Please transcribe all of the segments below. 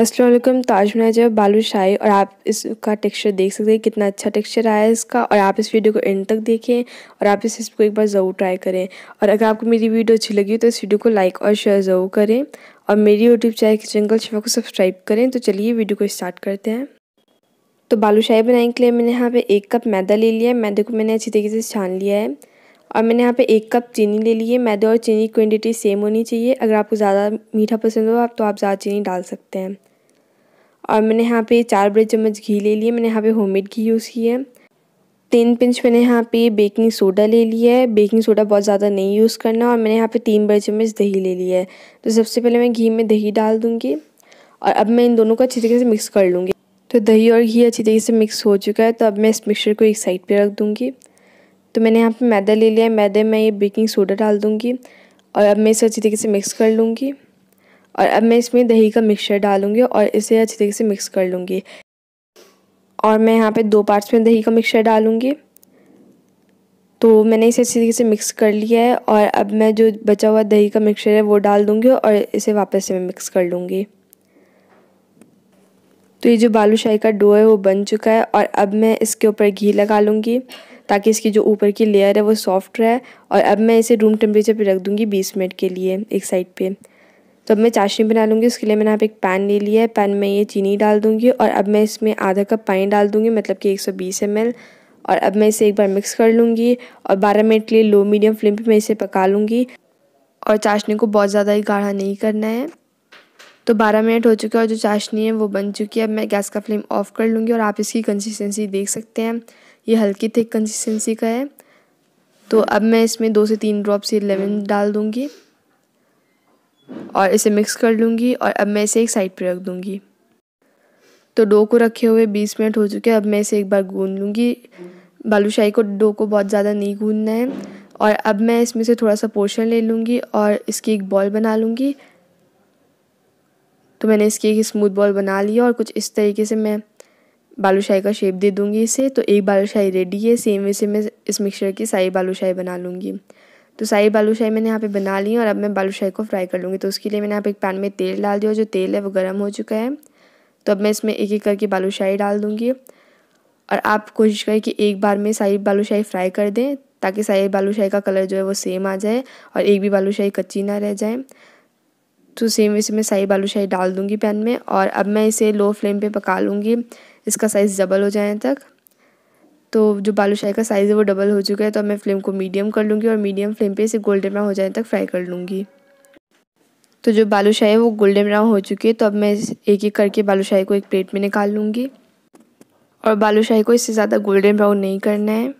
असलम ताज बनाया बालू शाही और आप इसका टेक्सचर देख सकते हैं कितना अच्छा टेक्सचर आया है इसका और आप इस वीडियो को एंड तक देखें और आप इस इसको एक बार ज़रूर ट्राई करें और अगर आपको मेरी वीडियो अच्छी लगी तो इस वीडियो को लाइक और शेयर ज़रूर करें और मेरी यूट्यूब चैनल जंगल शिफा को सब्सक्राइब करें तो चलिए वीडियो को स्टार्ट करते हैं तो बालू शाही बनाने के लिए मैंने यहाँ पर एक कप मैदा ले लिया है मैदे को मैंने अच्छी तरीके से छान लिया है और मैंने यहाँ पे एक कप चीनी ले ली है मैदे और चीनी की क्वान्टिटी सेम होनी चाहिए अगर आपको ज़्यादा मीठा पसंद हो आप तो आप ज़्यादा चीनी डाल सकते हैं और मैंने यहाँ पे चार बड़े चम्मच घी ले लिए मैंने यहाँ पे होममेड घी यूज़ किया है तीन पिंच मैंने यहाँ पे बेकिंग सोडा ले लिया है बेकिंग सोडा बहुत ज़्यादा नहीं यूज़ करना और मैंने यहाँ पे तीन बड़े चम्मच दही ले लिया है तो सबसे पहले मैं घी में दही डाल दूँगी और अब मैं इन दोनों को अच्छी तरीके से मिक्स कर लूँगी तो दही और घी अच्छी तरीके से मिक्स हो चुका है तो अब मैं इस मिक्सर को एक साइड पर रख दूँगी तो मैंने यहाँ पे मैदा ले लिया है मैदे में ये बेकिंग सोडा डाल दूँगी और अब मैं इसे अच्छी तरीके से मिक्स कर लूँगी और अब मैं इसमें दही का मिक्सचर डालूँगी और इसे अच्छी तरीके से मिक्स कर लूँगी और मैं यहाँ पे दो पार्ट्स में दही का मिक्सचर डालूँगी तो मैंने इसे अच्छी तरीके से मिक्स कर लिया है और अब मैं जो बचा हुआ दही का मिक्सचर है वो डाल दूँगी और इसे वापस से मैं मिक्स कर लूँगी तो ये जो बालूशाही का डो है वो बन चुका है और अब मैं इसके ऊपर घी लगा लूँगी ताकि इसकी जो ऊपर की लेयर है वो सॉफ्ट रहे और अब मैं इसे रूम टेम्परेचर पे रख दूँगी बीस मिनट के लिए एक साइड पे तो अब मैं चाशनी बना लूँगी उसके लिए मैंने यहाँ पे एक पैन ले लिया है पैन में ये चीनी डाल दूँगी और अब मैं इसमें आधा कप पानी डाल दूँगी मतलब कि एक सौ बीस एम एल और अब मैं इसे एक बार मिक्स कर लूँगी और बारह मिनट के लिए लो मीडियम फ्लेम पर मैं इसे पका लूँगी और चाशनी को बहुत ज़्यादा ही गाढ़ा नहीं करना है तो 12 मिनट हो चुके हैं और जो चाशनी है वो बन चुकी है अब मैं गैस का फ्लेम ऑफ़ कर लूँगी और आप इसकी कंसिस्टेंसी देख सकते हैं ये हल्की थिक कंसिस्टेंसी का है तो अब मैं इसमें दो से तीन ड्रॉप्स ये लेमन डाल दूँगी और इसे मिक्स कर लूँगी और अब मैं इसे एक साइड पर रख दूँगी तो डो को रखे हुए बीस मिनट हो चुके हैं अब मैं इसे एक बार गूँध लूँगी बालूशाही को डो को बहुत ज़्यादा नहीं गूँधना है और अब मैं इसमें से थोड़ा सा पोर्शन ले लूँगी और इसकी एक बॉल बना लूँगी तो मैंने इसकी एक स्मूथ बॉल बना लिया और कुछ इस तरीके से मैं बालूशाही का शेप दे दूँगी इसे तो एक बालूशाही रेडी है सेम वैसे मैं इस मिक्सचर की सारी बालूशाही बना लूँगी तो सारी बालूशाही मैंने यहाँ पे बना ली और अब मैं बालूशाही को फ्राई कर लूँगी तो उसके लिए मैंने यहाँ पे एक पैन में तेल डाल दिया जो तेल है वो गर्म हो चुका है तो अब मैं इसमें एक एक करके बालूशाही डाल दूँगी और आप कोशिश करें कि एक बार में सारी बालूशाही फ्राई कर दें ताकि सारी बालूशाही का कलर जो है वो सेम आ जाए और एक भी बालूशाही कच्ची ना रह जाए तो सेम वैसे मैं सारी बालूशाही डाल दूँगी पैन में और अब मैं इसे लो फ्लेम पर पका लूँगी इसका साइज़ डबल हो जाए तक तो जो बालूशाही का साइज़ है वो डबल हो चुका है तो अब मैं फ्लेम को मीडियम कर लूँगी और मीडियम फ्लेम पे इसे गोल्डन ब्राउन हो जाए तक फ्राई कर लूँगी तो जो बालूशाही है वो गोल्डन ब्राउन हो चुकी है तो अब मैं एक एक करके बालूशाही को एक प्लेट में निकाल लूँगी और बालूशाही को इससे ज़्यादा गोल्डन ब्राउन नहीं करना है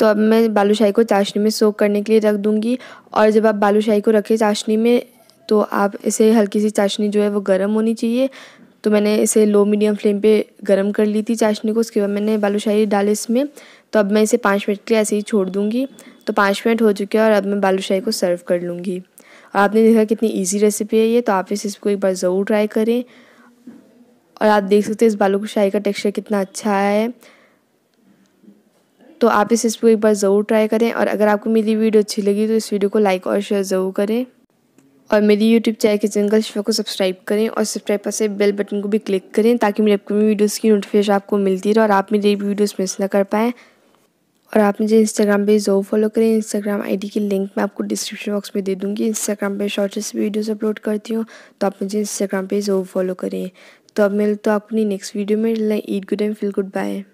तो अब मैं बालूशाही को चाशनी में सोख करने के लिए रख दूँगी और जब आप बालूशाही को रखें चाशनी में तो आप इसे हल्की सी चाशनी जो है वो गर्म होनी चाहिए तो मैंने इसे लो मीडियम फ्लेम पे गर्म कर ली थी चाशनी को उसके बाद मैंने बालूशाही डाली इसमें तो अब मैं इसे पाँच मिनट के लिए ऐसे ही छोड़ दूँगी तो पाँच मिनट हो चुके हैं और अब मैं बालूशाही को सर्व कर लूँगी और आपने देखा कितनी ईजी रेसिपी है ये तो आप इसको एक बार ज़रूर ट्राई करें और आप देख सकते हैं इस शाही का टेक्सचर कितना अच्छा आया है तो आप इस रेसिपी को एक बार ज़रूर ट्राई करें और अगर आपको मेरी वीडियो अच्छी लगी तो इस वीडियो को लाइक और शेयर ज़रूर करें और मेरी यूट्यूब चैनल के जंगल शिफा को सब्सक्राइब करें और सब्सक्राइब पर से बेल बटन को भी क्लिक करें ताकि मेरी अपकमिंग वीडियोस की नोटिफिकेशन आपको मिलती रहे और आप मेरी वीडियोस मिस ना कर पाएँ और आप मुझे इंस्टाग्राम पे ज़रूर फॉलो करें इंस्टाग्राम आईडी की लिंक मैं आपको डिस्क्रिप्शन बॉक्स में दे दूँगी इंस्टाग्राम पर शॉर्ट्स वीडियोज़ अपलोड करती हूँ तो आप मुझे इंस्टाग्राम पे ज़रूर फॉलो करें तो अब मिलते तो अपनी नेक्स्ट वीडियो में eat good and feel good bye